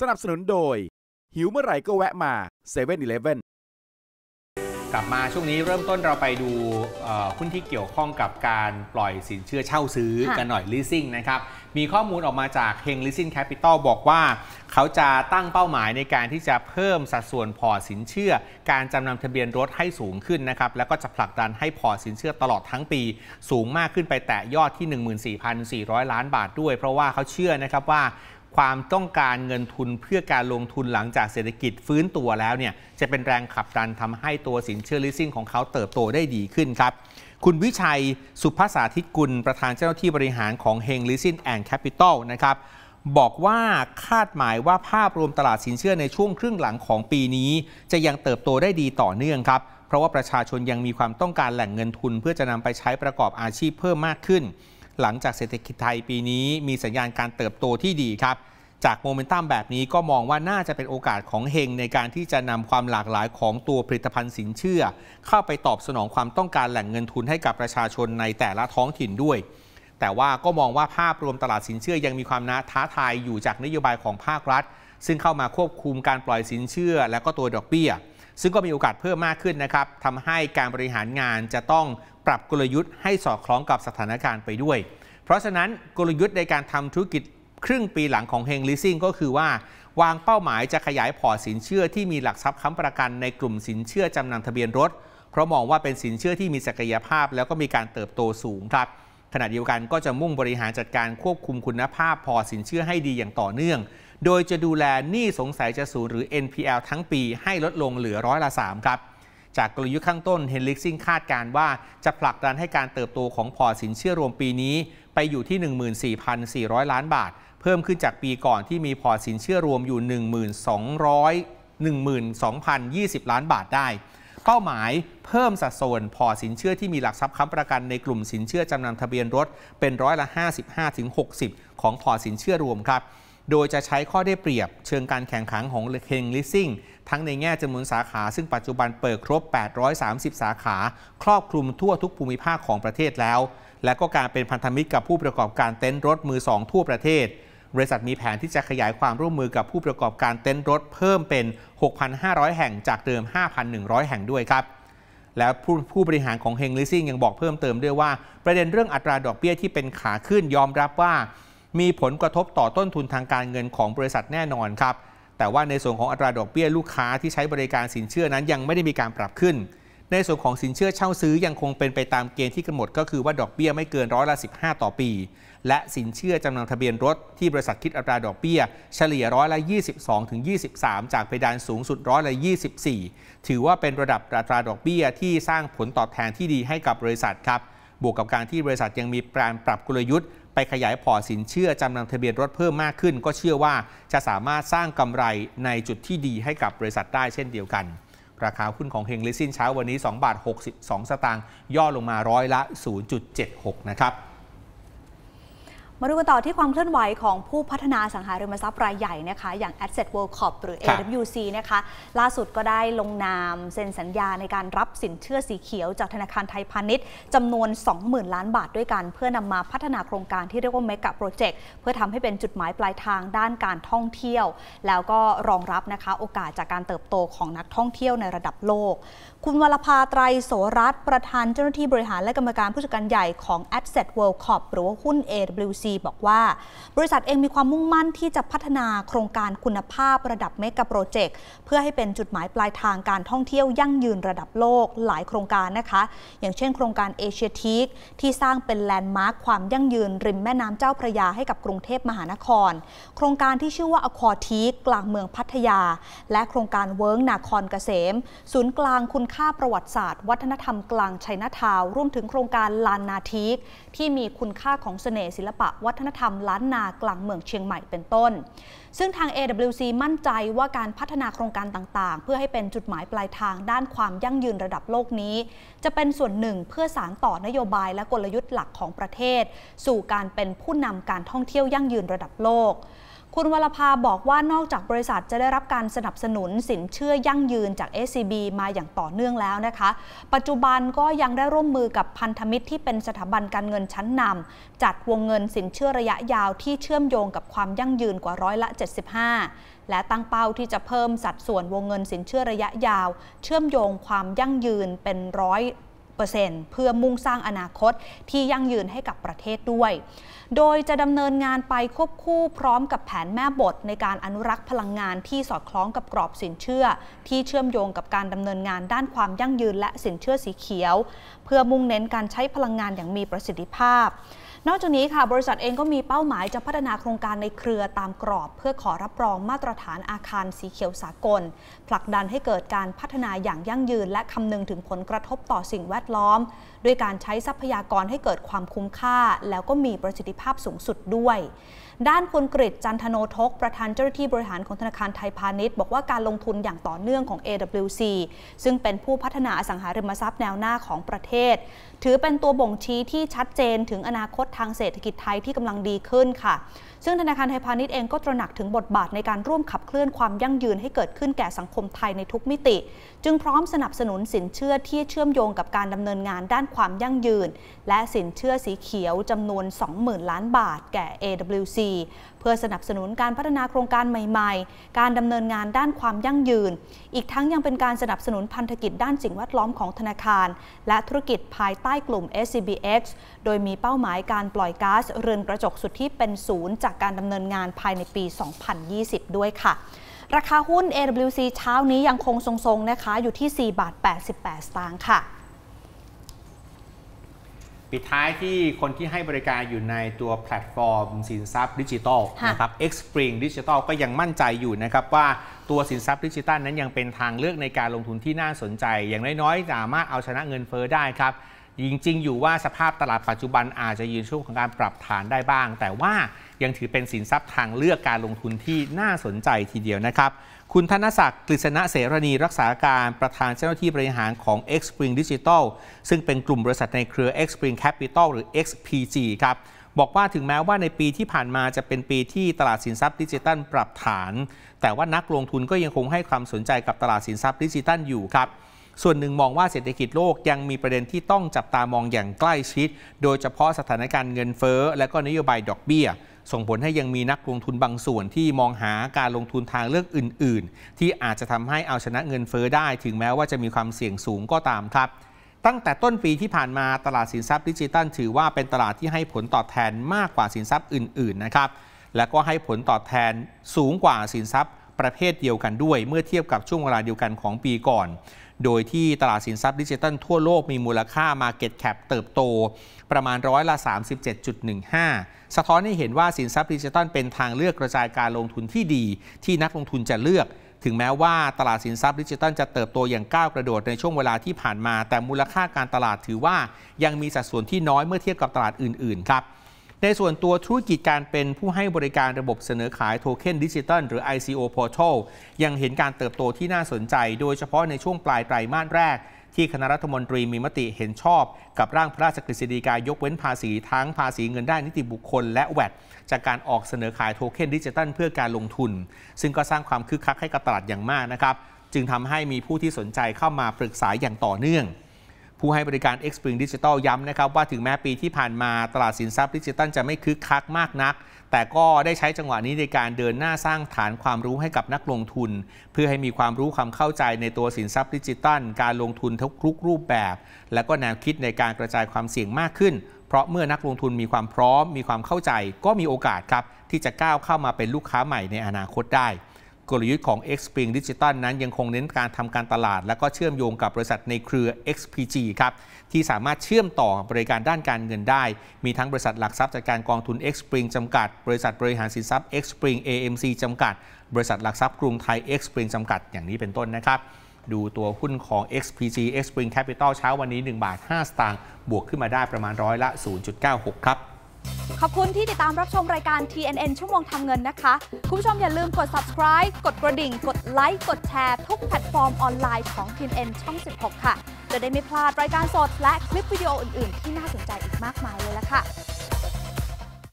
สนับสนุนโดย หิวเมื่อไหร่ก็แวะมา7 e เ e ่ e อเกลับมาช่วงนี้เริ่มต้นเราไปดูหุ้นที่เกี่ยวข้องกับการปล่อยสินเชื่อเช่าซื้อกันหน่อย leasing นะครับมีข้อมูลออกมาจากเฮง Leasing Capital บอกว่าเขาจะตั้งเป้าหมายในการที่จะเพิ่มสัดส่วนพอสินเชื่อการจำนำทะเบียนรถให้สูงขึ้นนะครับแล้วก็จะผลักดันให้พอสินเชื่อตลอดทั้งปีสูงมากขึ้นไปแตะยอดที่ 14,400 ล้าน บาทด้วย เพราะว่าเขาเชื่อนะครับว่าความต้องการเงินทุนเพื่อการลงทุนหลังจากเศรษฐกิจฟื้นตัวแล้วเนี่ยจะเป็นแรงขับดันทำให้ตัวสินเชื่อลิสซิ่งของเขาเติบโตได้ดีขึ้นครับ คุณวิชัยสุภาษาธิตกุล ประธานเจ้าหน้าที่บริหารของเฮงลิสซิ่งแอนด์แคปิตอลนะครับบอกว่าคาดหมายว่าภาพรวมตลาดสินเชื่อในช่วงครึ่งหลังของปีนี้ จะยังเติบโตได้ดีต่อเนื่องครับเพราะว่าประชาชนยังมีความต้องการแหล่งเงินทุน เพื่อจะนำไปใช้ประกอบอาชีพเพิ่มมากขึ้นหลังจากเศรษฐกิจไทยปีนี้มีสัญญาณการเติบโตที่ดีครับ จากโมเมนตัมแบบนี้ก็มองว่าน่าจะเป็นโอกาสของเฮงในการที่จะนำความหลากหลายของตัวผลิตภัณฑ์สินเชื่อ เข้าไปตอบสนองความต้องการแหล่งเงินทุนให้กับประชาชนในแต่ละท้องถิ่นด้วย แต่ว่าก็มองว่าภาพรวมตลาดสินเชื่อยังมีความน่าท้าทายอยู่จากนโยบายของภาครัฐ ซึ่งเข้ามาควบคุมการปล่อยสินเชื่อและก็ตัวดอกเบี้ยซึ่งก็มีโอกาสเพิ่มมากขึ้นนะครับ ทำให้การบริหารงานจะต้องปรับกลยุทธ์ให้สอดคล้องกับสถานการณ์ไปด้วย เพราะฉะนั้นกลยุทธ์ในการทำธุรกิจ ครึ่งปีหลังของเฮงลิซิ่งก็คือว่าวางเป้าหมายจะขยายพอร์ตสินเชื่อที่มีหลักทรัพย์ค้ำประกันในกลุ่มสินเชื่อจำนำทะเบียนรถ เพราะมองว่าเป็นสินเชื่อที่มีศักยภาพ แล้วก็มีการเติบโตสูงครับขณะเดียวกันก็จะมุ่งบริหารจัดการควบคุมคุณภาพ พอสินเชื่อให้ดีอย่างต่อเนื่องโดยจะดูแลหนี้สงสัยจะศูนย์หรือ NPL ทั้งปีให้ลดลงเหลือร้อยละ 3 ครับ จากกลยุทธ์ข้างต้น เฮนริกซิงคาดการว่า จะผลักดันให้การเติบโตของพอสินเชื่อรวมปีนี้ไปอยู่ที่ 14,400 ล้านบาท เพิ่มขึ้นจากปีก่อนที่มีพอสินเชื่อรวมอยู่ 1,200 12,020 ล้านบาทได้ เป้าหมายเพิ่มสัดส่วนพอสินเชื่อที่มีหลักทรัพย์ค้ำประกันในกลุ่มสินเชื่อจำนำทะเบียนรถเป็นร้อยละ 55-60 ของพอสินเชื่อรวมครับโดยจะใช้ข้อได้เปรียบเชิงการแข่งขันของเฮงลิซิ่งทั้งในแง่จำนวนสาขาซึ่งปัจจุบันเปิดครบ 830 สาขา ครอบคลุมทั่วทุกภูมิภาคของประเทศแล้ว และก็การเป็นพันธมิตรกับผู้ประกอบการเต็นท์รถมือสองทั่วประเทศบริษัทมีแผนที่จะขยายความร่วมมือกับผู้ประกอบการเต็นท์รถเพิ่มเป็น 6,500 แห่งจากเดิม 5,100 แห่งด้วยครับ และผผู้บริหารของเฮงลิซิ่งยังบอกเพิ่มเติมด้วยว่า ประเด็นเรื่องอัตราดอกเบี้ยที่เป็นขาขึ้นยอมรับว่ามีผลกระทบต่อต้นทุนทางการเงินของบริษัทแน่นอนครับ แต่ว่าในส่วนของอัตราดอกเบี้ยลูกค้าที่ใช้บริการสินเชื่อนั้นยังไม่ได้มีการปรับขึ้น ในส่วนของสินเชื่อเช่าซื้อยังคงเป็นไปตามเกณฑ์ที่กำหนดก็คือว่าดอกเบี้ยไม่เกินร้อยละ15ต่อปี และสินเชื่อจำนำทะเบียนรถที่บริษัทคิดอัตราดอกเบี้ย เฉลี่ยร้อยละ22ถึง23 จากเพดานสูงสุดร้อยละ24 ถือว่าเป็นระดับอัตราดอกเบี้ยที่สร้างผลตอบแทนที่ดีให้กับบริษัทครับ บวกกับการที่บริษัทยังมีปลนปรับกลยุทธ์ไปขยายพอสินเชื่อจำนำทะเบียนรถเพิ่มมากขึ้น ก็เชื่อว่าจะสามารถสร้างกำไรในจุดที่ดีให้กับบริษัทได้เช่นเดียวกันราคาหุ้นของเฮงลิซินเช้าวันนี้ 2 บาท 62 สตางค์ย่อลงมาร้อยละ 0.76 นะครับมาดูกันต่อที่ความเคลื่อนไหวของผู้พัฒนาสังหาริมทรัพย์รายใหญ่นะคะอย่าง Asset World Corp หรือ AWC นะคะล่าสุดก็ได้ลงนามเซ็นสัญญาในการรับสินเชื่อสีเขียวจากธนาคารไทยพาณิชย์จำนวน 20,000 ล้านบาทด้วยกัน เพื่อนำมาพัฒนาโครงการที่เรียกว่าเมกะโปรเจกต์เพื่อทำให้เป็นจุดหมายปลายทางด้านการท่องเที่ยว แล้วก็รองรับนะคะโอกาสจากการเติบโตของนักท่องเที่ยวในระดับโลก คุณวรภาไตรโสรัตประธานเจ้าหน้าที่บริหารและกรรมการผู้จัดการใหญ่ของ Asset World Corp หรือว่าหุ้น AWC ีบอกว่า บริษัทเองมีความมุ่งมั่นที่จะพัฒนาโครงการคุณภาพระดับเมกะโปรเจกต์เพื่อให้เป็นจุดหมายปลายทางการท่องเที่ยวยั่งยืนระดับโลกหลายโครงการนะคะ อย่างเช่นโครงการเอเชียทีคที่สร้างเป็นแลนด์มาร์คความยั่งยืน ริมแม่น้ำเจ้าพระยาให้กับกรุงเทพมหานคร โครงการที่ชื่อว่าอควาทีคกลางเมืองพัทยา และโครงการเวิร์กนาคอนเกษม ศูนย์กลางคุณค่าประวัติศาสตร์วัฒนธรรมกลางชัยนาทาวร่วมถึงโครงการลานนาทีคที่มีคุณค่าของสเสน่ห์ศิลปะวัฒนธรรมล้านนากลางเมืองเชียงใหม่เป็นต้น ซึ่งทาง AWC มั่นใจว่าการพัฒนาโครงการต่างๆ เพื่อให้เป็นจุดหมายปลายทางด้านความยั่งยืนระดับโลกนี้ จะเป็นส่วนหนึ่งเพื่อสานต่อนโยบายและกลยุทธ์หลักของประเทศ สู่การเป็นผู้นำการท่องเที่ยวยั่งยืนระดับโลกคุณวรภาบอกว่านอกจากบริษัทจะได้รับการสนับสนุนสินเชื่อยั่งยืนจาก SCB มาอย่างต่อเนื่องแล้วนะคะ ปัจจุบันก็ยังได้ร่วมมือกับพันธมิตรที่เป็นสถาบันการเงินชั้นนำจัดวงเงินสินเชื่อระยะยาวที่เชื่อมโยงกับความยั่งยืนกว่าร้อยละ 75 และตั้งเป้าที่จะเพิ่มสัดส่วนวงเงินสินเชื่อระยะยาว เชื่อมโยงความยั่งยืนเป็นร้อย1เพื่อมุ่งสร้างอนาคตที่ยั่งยืนให้กับประเทศด้วย โดยจะดำเนินงานไปควบคู่พร้อมกับแผนแม่บทในการอนุรักษ์พลังงานที่สอดคล้องกับกรอบสินเชื่อ ที่เชื่อมโยงกับการดำเนินงานด้านความยั่งยืนและสินเชื่อสีเขียว เพื่อมุ่งเน้นการใช้พลังงานอย่างมีประสิทธิภาพนอกจากนี้ค่ะบริษัทเองก็มีเป้าหมายจะพัฒนาโครงการในเครือตามกรอบ เพื่อขอรับรองมาตรฐานอาคารสีเขียวสากล ผลักดันให้เกิดการพัฒนาอย่างยั่งยืน และคำนึงถึงผลกระทบต่อสิ่งแวดล้อม ด้วยการใช้ทรัพยากรให้เกิดความคุ้มค่า แล้วก็มีประสิทธิภาพสูงสุดด้วยด้านคุณกริจจันทโนทก ประธานเจ้าหน้าที่บริหารของธนาคารไทยพาณิชย์บอกว่าการลงทุนอย่างต่อเนื่องของ AWC ซึ่งเป็นผู้พัฒนาอสังหาริมทรัพย์แนวหน้าของประเทศ ถือเป็นตัวบ่งชี้ที่ชัดเจนถึงอนาคตทางเศรษฐกิจไทยที่กำลังดีขึ้นค่ะ ซึ่งธนาคารไทยพาณิชย์เองก็ตระหนักถึงบทบาทในการร่วมขับเคลื่อนความยั่งยืนให้เกิดขึ้นแก่สังคมไทยในทุกมิติ จึงพร้อมสนับสนุนสินเชื่อที่เชื่อมโยงกับการดำเนินงานด้านความยั่งยืนและสินเชื่อสีเขียวจำนวน20,000ล้านบาทแก่ AWC ีเพื่อสนับสนุนการพัฒนาโครงการใหม่ ๆ การดำเนินงานด้านความยั่งยืน อีกทั้งยังเป็นการสนับสนุนพันธกิจด้านสิ่งแวดล้อมของธนาคาร และธุรกิจภายใต้กลุ่ม SCBX โดยมีเป้าหมายการปล่อยก๊าซเรือนกระจกสุดที่เป็นศูนย์ จากการดำเนินงานภายในปี 2020 ด้วยค่ะ ราคาหุ้น AWC เช้านี้ยังคงทรงๆนะคะ อยู่ที่4บาท88สตางค์ ค่ะปิดท้ายที่คนที่ให้บริการอยู่ในตัวแพลตฟอร์มสินทรัพย์ดิจิทัลนะครับ X Spring Digital ก็ยังมั่นใจอยู่นะครับว่าตัวสินทรัพย์ดิจิตัลนั้นยังเป็นทางเลือกในการลงทุนที่น่าสนใจ อย่างน้อยๆสามารถเอาชนะเงินเฟอ้อได้ครับ จริง ๆ อยู่ว่าสภาพตลาดปัจจุบันอาจจะยืนช่วงของการปรับฐานได้บ้าง แต่ว่ายังถือเป็นสินทรัพย์ทางเลือกการลงทุนที่น่าสนใจทีเดียวนะครับ คุณธนศักดิ์ กฤษณะเสรณีรักษาการประธานเจ้าหน้าที่บริหารของ X Spring Digital ซึ่งเป็นกลุ่มบริษัทในเครือ X Spring Capital หรือ XPG ครับบอกว่าถึงแม้ว่าในปีที่ผ่านมาจะเป็นปีที่ตลาดสินทรัพย์ดิจิตัล ปรับฐาน แต่ว่านักลงทุนก็ยังคงให้ความสนใจกับตลาดสินทรัพย์ดิจิตัลอยู่ครับส่วนหนึ่งมองว่าเศรษฐกิจโลกยังมีประเด็นที่ต้องจับตามองอย่างใกล้ชิด โดยเฉพาะสถานการณ์เงินเฟ้อและก็นโยบายดอกเบี้ยส่งผลให้ยังมีนักลงทุนบางส่วนที่มองหาการลงทุนทางเลือก อื่นๆ ที่อาจจะทำให้เอาชนะเงินเฟ้อได้ถึงแม้ว่าจะมีความเสี่ยงสูงก็ตามครับ ตั้งแต่ต้นปีที่ผ่านมาตลาดสินทรัพย์ดิจิตัลถือว่าเป็นตลาดที่ให้ผลตอบแทนมากกว่าสินทรัพย์อื่นๆนะครับและก็ให้ผลตอบแทนสูงกว่าสินทรัพย์ประเภทเดียวกันด้วย เมื่อเทียบกับช่วงเวลาเดียวกันของปีก่อนโดยที่ตลาดสินทรัพย์ดิจิทัลทั่วโลกมีมูลค่า Market Cap เติบโต ประมาณร้อยละ37.15 สะท้อนให้เห็นว่าสินทรัพย์ดิจิทัลเป็นทางเลือกกระจายการลงทุนที่ดีที่นักลงทุนจะเลือก ถึงแม้ว่าตลาดสินทรัพย์ดิจิทัลจะเติบโตอย่างก้าวกระโดดในช่วงเวลาที่ผ่านมา แต่มูลค่าการตลาดถือว่ายังมีสัดส่วนที่น้อยเมื่อเทียบกับตลาดอื่น ๆ ครับในส่วนตัวธุรกิจการเป็นผู้ให้บริการระบบเสนอขายโทเค็นดิจิตอลหรือ ICO Portal ยังเห็นการเติบโตที่น่าสนใจ โดยเฉพาะในช่วงปลายไตรมาสแรกที่คณะรัฐมนตรีมีมติเห็นชอบ กับร่างพระราชกฤษฎีกายกเว้นภาษีทั้งภาษีเงินได้นิติบุคคลและแวดจากการออกเสนอขายโทเค็นดิจิตอลเพื่อการลงทุน ซึ่งก็สร้างความคึกคักให้กับตลาดอย่างมากนะครับจึงทำให้มีผู้ที่สนใจเข้ามาปรึกษาอย่างต่อเนื่องผู้ให้บริการ X p r i n g Digital ย้ำนะครับว่าถึงแม้ปีที่ผ่านมาตลาดสินทรัพย์ดิจิตัลจะไม่คึกคักมากนัก แต่ก็ได้ใช้จังหวะนี้ในการเดินหน้าสร้างฐานความรู้ให้กับนักลงทุน เพื่อให้มีความรู้ความเข้าใจในตัวสินทรัพย์ดิจิตัล การลงทุนทุกรูปแบบ และก็แนวคิดในการกระจายความเสี่ยงมากขึ้น เพราะเมื่อนักลงทุนมีความพร้อมมีความเข้าใจ ก็มีโอกาสครับที่จะก้าวเข้ามาเป็นลูกค้าใหม่ในอนาคตได้กลยุทธ์ของ X p r i n g Digital นั้นยังคงเน้นการทำการตลาด และก็เชื่อมโยงกับบริษัทในเครือ XPG ครับ ที่สามารถเชื่อมต่อบริการด้านการเงินได้ มีทั้งบริษัทหลักทรัพย์จัดการกองทุน X p r i n g จำกัด บริษัทบริหารสินทรัพย์ X p r i n g AMC จำกัด บริษัทหลักทรัพย์กรุงไทย X p r i n g จำกัดอย่างนี้เป็นต้นนะครับดูตัวหุ้นของ XPG X p r i n g Capital เช้าวันนี้1บาท5สตางค์บวกขึ้นมาได้ประมาณร้อยละ 0.96 ครับขอบคุณที่ติดตามรับชมรายการ TNN ชั่วโมงทำเงินนะคะ คุณผู้ชมอย่าลืมกด subscribe กดกระดิ่ง กดไลค์ กดแชร์ ทุกแพลตฟอร์มออนไลน์ของ TNN ช่อง 16 ค่ะ จะได้ไม่พลาดรายการสดและคลิปวิดีโออื่น ๆ ที่น่าสนใจอีกมากมายเลยละค่ะ